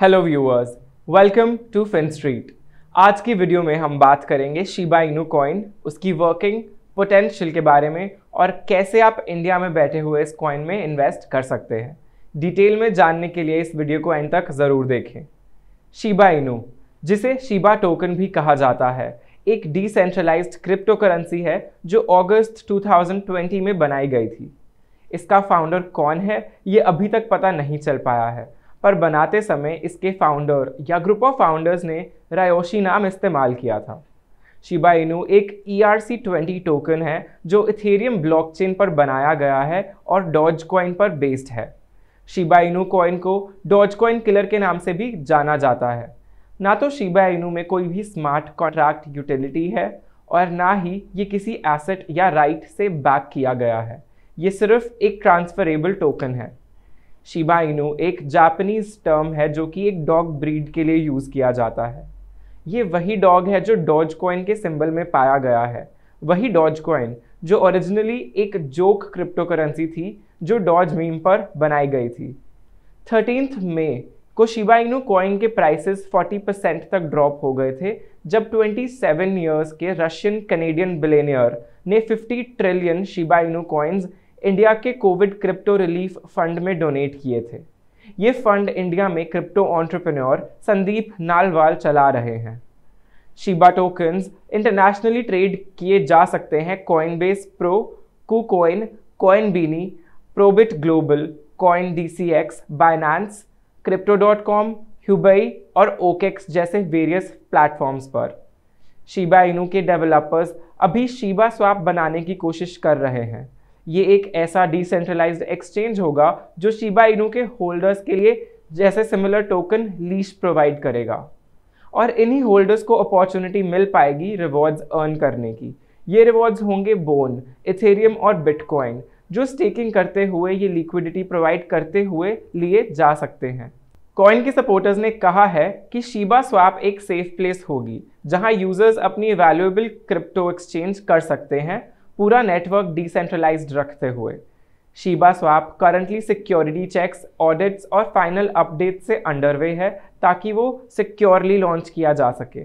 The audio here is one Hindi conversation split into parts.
hello viewers welcome to Fin Street आज की वीडियो में हम बात करेंगे शिबा इनू कॉइन उसकी वर्किंग पोटेंशियल के बारे में और कैसे आप इंडिया में बैठे हुए इस कॉइन में इन्वेस्ट कर सकते हैं डिटेल में जानने के लिए इस वीडियो को एंड तक ज़रूर देखें शिबा इनू जिसे शिबा टोकन भी कहा जाता है एक डिसेंट्रलाइज क्रिप्टो करेंसी है जो अगस्त 2020 में बनाई गई थी इसका फाउंडर कौन है ये अभी तक पता नहीं चल पाया है पर बनाते समय इसके फाउंडर या ग्रुप ऑफ फाउंडर्स ने रायोशी नाम इस्तेमाल किया था शिबा इनू एक E R C twenty token है जो इथेरियम ब्लॉकचेन पर बनाया गया है और डॉज कॉइन पर बेस्ड है शिबा इनू कॉइन को डॉज कॉइन किलर के नाम से भी जाना जाता है ना तो शिबा इनू में कोई भी स्मार्ट कॉन्ट्रैक्ट यूटिलिटी है और ना ही ये किसी एसेट या राइट से बैक किया गया है ये सिर्फ एक ट्रांसफरेबल टोकन है शिबा इनो एक जापनीज टर्म है जो कि एक डॉग ब्रीड के लिए यूज़ किया जाता है ये वही डॉग है जो डॉज कॉइन के सिंबल में पाया गया है वही डॉज कॉइन जो ओरिजिनली एक जोक क्रिप्टो करेंसी थी जो डॉज मीम पर बनाई गई थी थर्टीन मे को शिबा इनू कॉइन के प्राइसेस 40 परसेंट तक ड्रॉप हो गए थे जब 27 ईयर्स के रशियन कनेडियन बिलेनियर ने 50 trillion Shiba Inu coins India के कोविड क्रिप्टो रिलीफ फंड में डोनेट किए थे ये फंड इंडिया में क्रिप्टो ऑन्टरप्रेन्योर संदीप नालवाल चला रहे हैं शिबा टोकन्स इंटरनेशनली ट्रेड किए जा सकते हैं Coinbase Pro KuCoin CoinBene ProBit Global Coin D C X Binance crypto dot com Huobi और ओकेक्स जैसे वेरियस प्लेटफॉर्म्स पर शिबा इनू के डेवलपर्स अभी शिबा स्वाप बनाने की कोशिश कर रहे हैं ये एक ऐसा डिसेंट्रलाइज एक्सचेंज होगा जो शिबा इनू के होल्डर्स के लिए जैसे सिमिलर टोकन लीज प्रोवाइड करेगा और इन्हीं होल्डर्स को अपॉर्चुनिटी मिल पाएगी रिवॉर्ड्स अर्न करने की ये रिवॉर्ड्स होंगे बोन इथेरियम और बिटकॉइन जो स्टेकिंग करते हुए ये लिक्विडिटी प्रोवाइड करते हुए लिए जा सकते हैं कॉइन के सपोर्टर्स ने कहा है कि शिबा स्वैप एक सेफ प्लेस होगी जहां यूजर्स अपनी वैल्यूएबल क्रिप्टो एक्सचेंज कर सकते हैं पूरा नेटवर्क डिसेंट्रलाइज रखते हुए Shiba swap currently security checks audits और फाइनल अपडेट से अंडरवे है ताकि वो सिक्योरली लॉन्च किया जा सके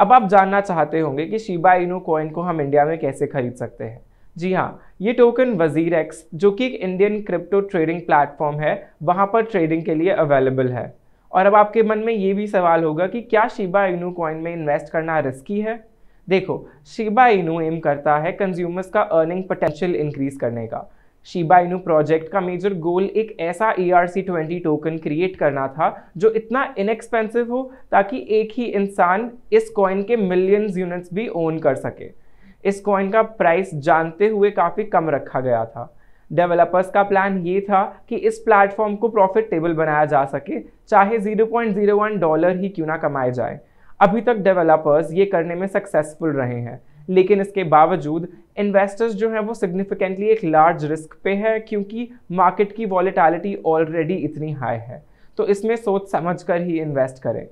अब आप जानना चाहते होंगे कि शीबा इनू कॉइन को हम इंडिया में कैसे खरीद सकते हैं जी हाँ ये टोकन वजीर एक्स जो कि एक इंडियन क्रिप्टो ट्रेडिंग प्लेटफॉर्म है वहाँ पर ट्रेडिंग के लिए अवेलेबल है और अब आपके मन में ये भी सवाल होगा कि क्या शीबा इनू कॉइन में इन्वेस्ट करना रिस्की है देखो शिबा इनू एम करता है कंज्यूमर्स का अर्निंग पोटेंशियल इंक्रीज करने का शिबा इनू प्रोजेक्ट का मेजर गोल एक ऐसा E R C twenty token create करना था जो इतना इनएक्सपेंसिव हो ताकि एक ही इंसान इस कॉइन के मिलियंस यूनिट्स भी ओन कर सके इस कॉइन का प्राइस जानते हुए काफ़ी कम रखा गया था डेवलपर्स का प्लान ये था कि इस प्लेटफॉर्म को प्रॉफिटेबल बनाया जा सके चाहे 0.01 डॉलर ही क्यों ना कमाए जाए अभी तक डेवलपर्स ये करने में सक्सेसफुल रहे हैं लेकिन इसके बावजूद इन्वेस्टर्स जो हैं वो सिग्निफिकेंटली एक लार्ज रिस्क पे है क्योंकि मार्केट की वॉलिटैलिटी ऑलरेडी इतनी हाई है तो इसमें सोच समझ कर ही इन्वेस्ट करें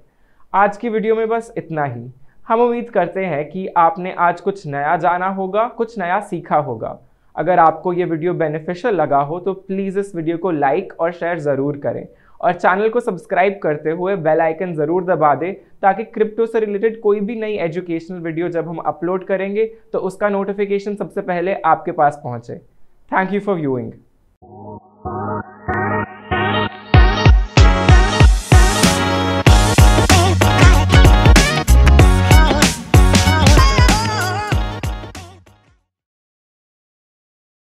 आज की वीडियो में बस इतना ही हम उम्मीद करते हैं कि आपने आज कुछ नया जाना होगा कुछ नया सीखा होगा अगर आपको ये वीडियो बेनिफिशियल लगा हो तो प्लीज़ इस वीडियो को लाइक और शेयर ज़रूर करें और चैनल को सब्सक्राइब करते हुए बेल आइकन ज़रूर दबा दें ताकि क्रिप्टो से रिलेटेड कोई भी नई एजुकेशनल वीडियो जब हम अपलोड करेंगे तो उसका नोटिफिकेशन सबसे पहले आपके पास पहुंचे थैंक यू फॉर व्यूइंग